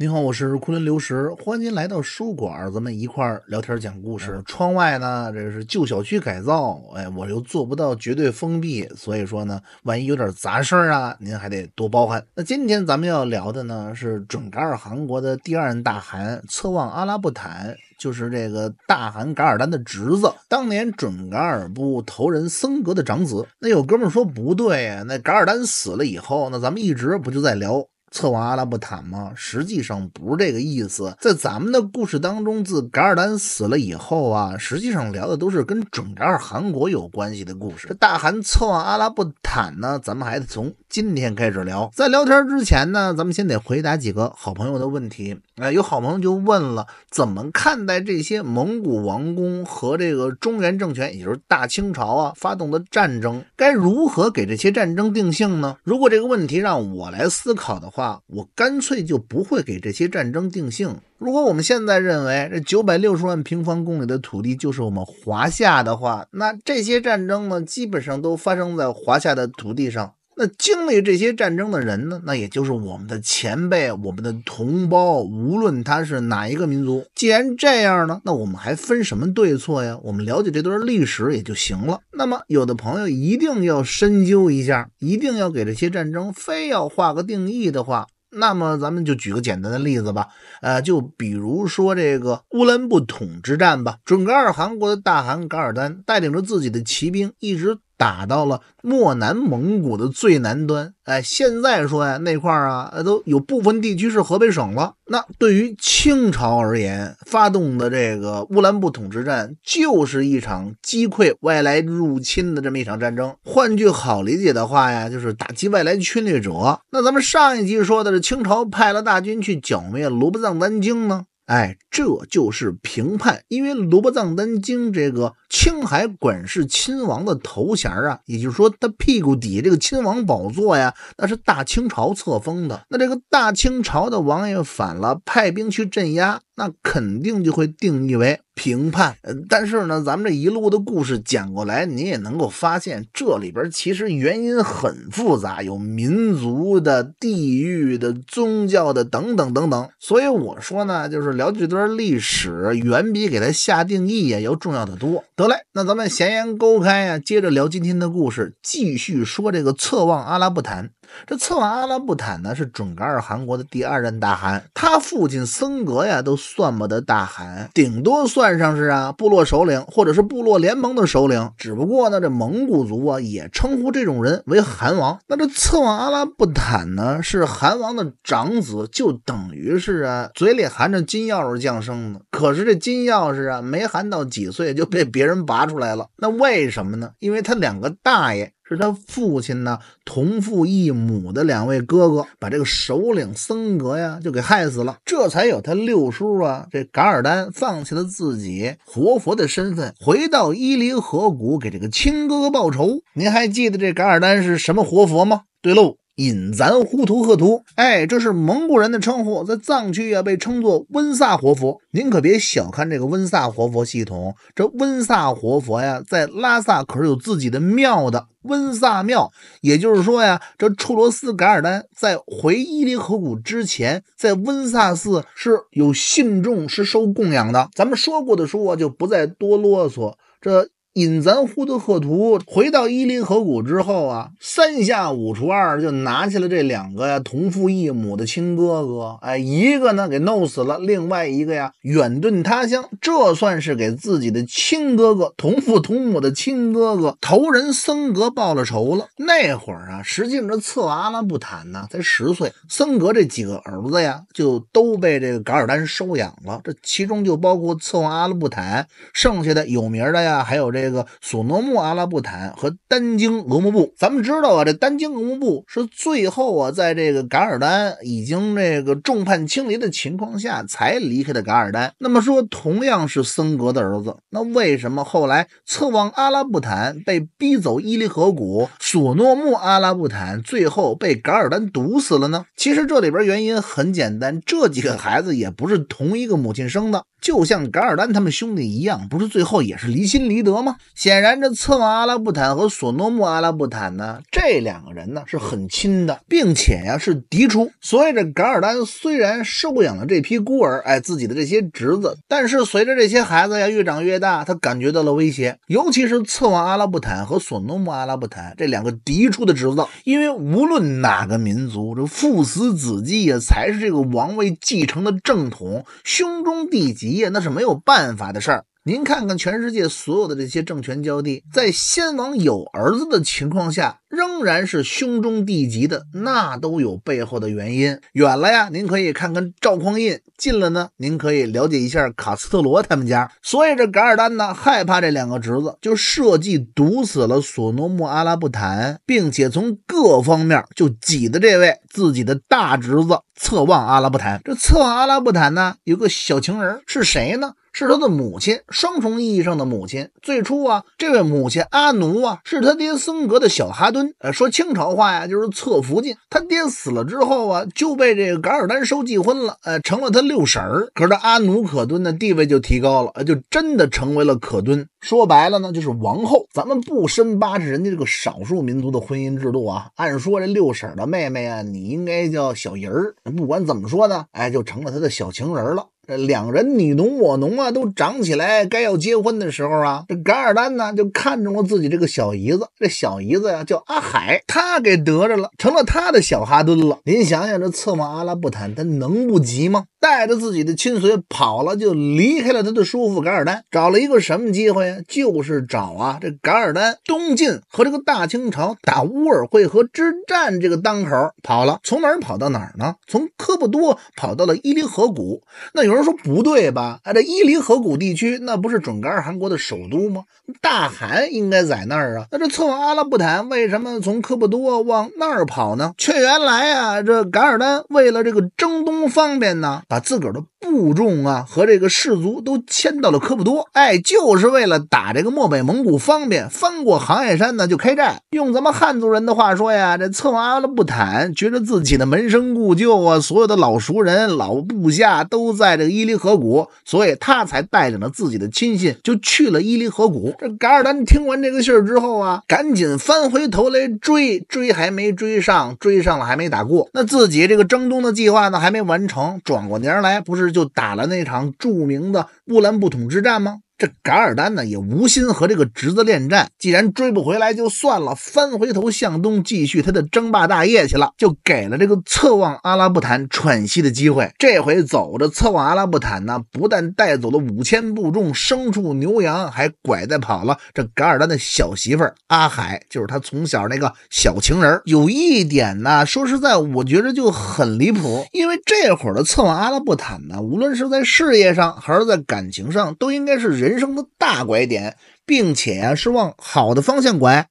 您好，我是昆仑流石，欢迎您来到书馆，咱们一块儿聊天讲故事。窗外呢，这是旧小区改造，哎，我又做不到绝对封闭，所以说呢，万一有点杂声啊，您还得多包涵。那今天咱们要聊的呢，是准噶尔汗国的第二任大汗策妄阿拉布坦，就是这个大汗噶尔丹的侄子，当年准噶尔部头人森格的长子。那有哥们说不对呀，那噶尔丹死了以后，那咱们一直不就在聊？策妄阿拉伯坦吗？实际上不是这个意思。在咱们的故事当中，自噶尔丹死了以后啊，实际上聊的都是跟准噶尔韩国有关系的故事。这大汗策妄阿拉伯坦呢，咱们还得从今天开始聊。在聊天之前呢，咱们先得回答几个好朋友的问题。啊，有好朋友就问了：怎么看待这些蒙古王公和这个中原政权，也就是大清朝啊发动的战争？该如何给这些战争定性呢？如果这个问题让我来思考的话，我干脆就不会给这些战争定性。如果我们现在认为这九百六十万平方公里的土地就是我们华夏的话，那这些战争呢，基本上都发生在华夏的土地上。那经历这些战争的人呢？那也就是我们的前辈，我们的同胞，无论他是哪一个民族。既然这样呢，那我们还分什么对错呀？我们了解这段历史也就行了。那么，有的朋友一定要深究一下，一定要给这些战争非要画个定义的话，那么咱们就举个简单的例子吧。呃，就比如说这个乌兰布统之战吧。准噶尔汗国的大汗噶尔丹带领着自己的骑兵，一直。打到了漠南蒙古的最南端，哎，现在说呀，那块儿啊，都有部分地区是河北省了。那对于清朝而言，发动的这个乌兰布统之战，就是一场击溃外来入侵的这么一场战争。换句好理解的话呀，就是打击外来侵略者。那咱们上一集说的是清朝派了大军去剿灭罗布藏丹津呢，哎。这就是评判，因为罗卜藏丹津这个青海管事亲王的头衔啊，也就是说他屁股底下这个亲王宝座呀，那是大清朝册封的。那这个大清朝的王爷反了，派兵去镇压，那肯定就会定义为评判。但是呢，咱们这一路的故事讲过来，你也能够发现，这里边其实原因很复杂，有民族的、地域的、宗教的等等等等。所以我说呢，就是聊这多。而历史远比给他下定义呀要重要的多。得嘞，那咱们闲言勾开呀，接着聊今天的故事，继续说这个侧望阿拉布坦。这策妄阿拉布坦呢，是准噶尔汗国的第二任大汗。他父亲僧格呀，都算不得大汗，顶多算上是啊部落首领或者是部落联盟的首领。只不过呢，这蒙古族啊，也称呼这种人为汗王。那这策妄阿拉布坦呢，是汗王的长子，就等于是啊嘴里含着金钥匙降生的。可是这金钥匙啊，没含到几岁就被别人拔出来了。那为什么呢？因为他两个大爷。是他父亲呢，同父异母的两位哥哥把这个首领森格呀，就给害死了，这才有他六叔啊，这噶尔丹放弃了自己活佛的身份，回到伊犁河谷给这个亲哥哥报仇。您还记得这噶尔丹是什么活佛吗？对喽。引咱呼图赫图，哎，这是蒙古人的称呼，在藏区呀被称作温萨活佛。您可别小看这个温萨活佛系统，这温萨活佛呀，在拉萨可是有自己的庙的，温萨庙。也就是说呀，这处罗斯噶尔丹在回伊犁河谷之前，在温萨寺是有信众是受供养的。咱们说过的书啊，就不再多啰嗦。这。引咱呼德克图回到伊犁河谷之后啊，三下五除二就拿下了这两个同父异母的亲哥哥。哎，一个呢给弄死了，另外一个呀远遁他乡。这算是给自己的亲哥哥、同父同母的亲哥哥头人森格报了仇了。那会儿啊，实际上策妄阿拉布坦呢才十岁，森格这几个儿子呀就都被这个噶尔丹收养了。这其中就包括策妄阿拉布坦，剩下的有名的呀还有这。这个索诺木阿拉布坦和丹京额木布，咱们知道啊，这丹京额木布是最后啊，在这个噶尔丹已经这个众叛亲离的情况下，才离开的噶尔丹。那么说，同样是森格的儿子，那为什么后来策王阿拉布坦被逼走伊犁河谷，索诺木阿拉布坦最后被噶尔丹毒死了呢？其实这里边原因很简单，这几个孩子也不是同一个母亲生的，就像噶尔丹他们兄弟一样，不是最后也是离心离德吗？显然，这策旺阿拉布坦和索诺木阿拉布坦呢，这两个人呢是很亲的，并且呀是嫡出。所以，这噶尔丹虽然收养了这批孤儿，哎，自己的这些侄子，但是随着这些孩子呀越长越大，他感觉到了威胁，尤其是策旺阿拉布坦和索诺木阿拉布坦这两个嫡出的侄子，因为无论哪个民族，这父死子继呀，才是这个王位继承的正统，兄终弟及呀，那是没有办法的事儿。您看看全世界所有的这些政权交替，在先王有儿子的情况下，仍然是兄终弟及的，那都有背后的原因。远了呀，您可以看看赵匡胤；近了呢，您可以了解一下卡斯特罗他们家。所以这噶尔丹呢，害怕这两个侄子，就设计毒死了索诺木阿拉布坦，并且从各方面就挤的这位自己的大侄子策妄阿拉布坦。这策妄阿拉布坦呢，有个小情人是谁呢？是他的母亲，双重意义上的母亲。最初啊，这位母亲阿奴啊，是他爹僧格的小哈敦，呃，说清朝话呀，就是侧福晋。他爹死了之后啊，就被这个噶尔丹收继婚了，呃，成了他六婶儿。可是阿奴可敦的地位就提高了，呃，就真的成为了可敦。说白了呢，就是王后。咱们不深扒是人家这个少数民族的婚姻制度啊。按说这六婶儿的妹妹啊，你应该叫小姨儿。不管怎么说呢，哎，就成了他的小情人了。这两人你侬我侬啊，都长起来该要结婚的时候啊，这噶尔丹呢就看中了自己这个小姨子，这小姨子呀叫阿海，他给得着了，成了他的小哈顿了。您想想，这策马阿拉布坦他能不急吗？带着自己的亲随跑了，就离开了他的叔父噶尔丹，找了一个什么机会啊？就是找啊，这噶尔丹东晋和这个大清朝打乌尔会河之战这个当口跑了，从哪儿跑到哪儿呢？从科布多跑到了伊犁河谷，那有人。他说不对吧？啊，这伊犁河谷地区那不是准噶尔汗国的首都吗？大汗应该在那儿啊。那这策妄阿拉布坦为什么从科布多往那儿跑呢？却原来啊，这噶尔丹为了这个征东方便呢，把自个儿的部众啊和这个氏族都迁到了科布多，哎，就是为了打这个漠北蒙古方便，翻过杭爱山呢就开战。用咱们汉族人的话说呀，这策妄阿拉布坦觉着自己的门生故旧啊，所有的老熟人、老部下都在。这个伊犁河谷，所以他才带领了自己的亲信，就去了伊犁河谷。这噶尔丹听完这个信儿之后啊，赶紧翻回头来追，追还没追上，追上了还没打过，那自己这个征东的计划呢，还没完成。转过年来，不是就打了那场著名的乌兰布统之战吗？这噶尔丹呢也无心和这个侄子恋战，既然追不回来就算了，翻回头向东继续他的争霸大业去了，就给了这个策望阿拉布坦喘息的机会。这回走着，策望阿拉布坦呢，不但带走了五千部众、牲畜牛羊，还拐带跑了这噶尔丹的小媳妇儿阿海，就是他从小那个小情人。有一点呢，说实在，我觉着就很离谱，因为这会儿的策望阿拉布坦呢，无论是在事业上还是在感情上，都应该是人。人生的大拐点，并且是往好的方向拐。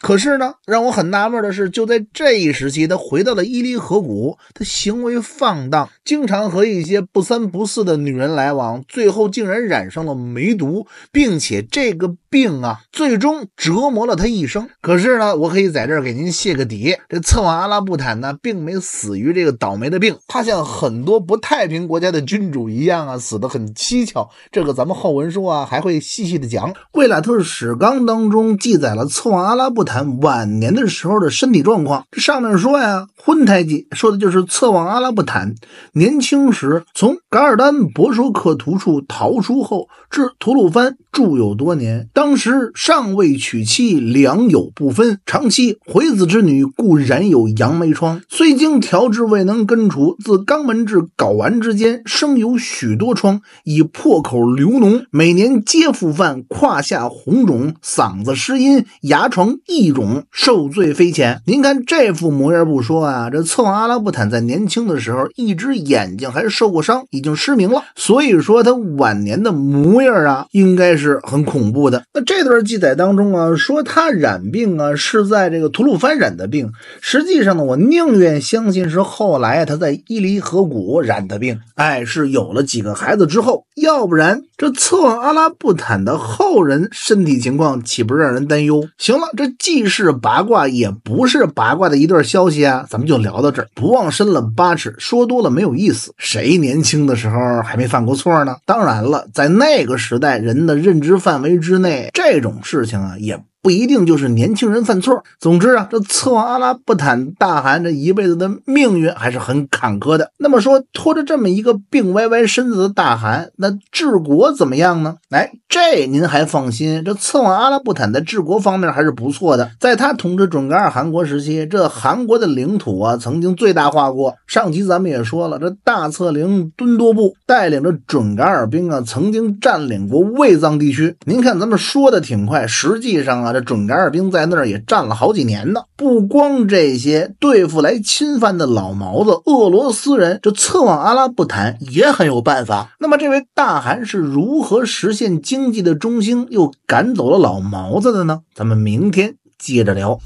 可是呢，让我很纳闷的是，就在这一时期，他回到了伊犁河谷，他行为放荡，经常和一些不三不四的女人来往，最后竟然染上了梅毒，并且这个病啊，最终折磨了他一生。可是呢，我可以在这儿给您泄个底：这策妄阿拉布坦呢，并没死于这个倒霉的病，他像很多不太平国家的君主一样啊，死得很蹊跷。这个咱们后文书啊，还会细细的讲。《贵拉特史纲》当中记载了策妄阿拉布。不谈晚年的时候的身体状况，这上面说呀，昏胎记说的就是侧望阿拉布坦，年轻时从噶尔丹博硕克图处逃出后，至吐鲁番住有多年，当时尚未娶妻，良友不分，长期回子之女，故然有杨梅疮，虽经调治未能根除，自肛门至睾丸之间生有许多疮，以破口流脓，每年皆复犯，胯下红肿，嗓子失音，牙床。一种受罪匪浅。您看这副模样不说啊，这策妄阿拉布坦在年轻的时候，一只眼睛还受过伤，已经失明了。所以说他晚年的模样啊，应该是很恐怖的。那这段记载当中啊，说他染病啊，是在这个吐鲁番染的病。实际上呢，我宁愿相信是后来他在伊犁河谷染的病。哎，是有了几个孩子之后，要不然这策妄阿拉布坦的后人身体情况岂不是让人担忧？行了，这。既是八卦，也不是八卦的一段消息啊，咱们就聊到这儿，不忘深了八尺。说多了没有意思。谁年轻的时候还没犯过错呢？当然了，在那个时代，人的认知范围之内，这种事情啊，也。不一定就是年轻人犯错。总之啊，这策王阿拉布坦大汗这一辈子的命运还是很坎坷的。那么说，拖着这么一个病歪歪身子的大汗，那治国怎么样呢？哎，这您还放心，这策王阿拉布坦在治国方面还是不错的。在他统治准噶尔汗国时期，这韩国的领土啊，曾经最大化过。上集咱们也说了，这大策凌敦多布带领着准噶尔兵啊，曾经占领过卫藏地区。您看咱们说的挺快，实际上啊。这准噶尔兵在那儿也站了好几年呢。不光这些对付来侵犯的老毛子俄罗斯人，这策往阿拉不谈也很有办法。那么这位大汗是如何实现经济的中心，又赶走了老毛子的呢？咱们明天接着聊。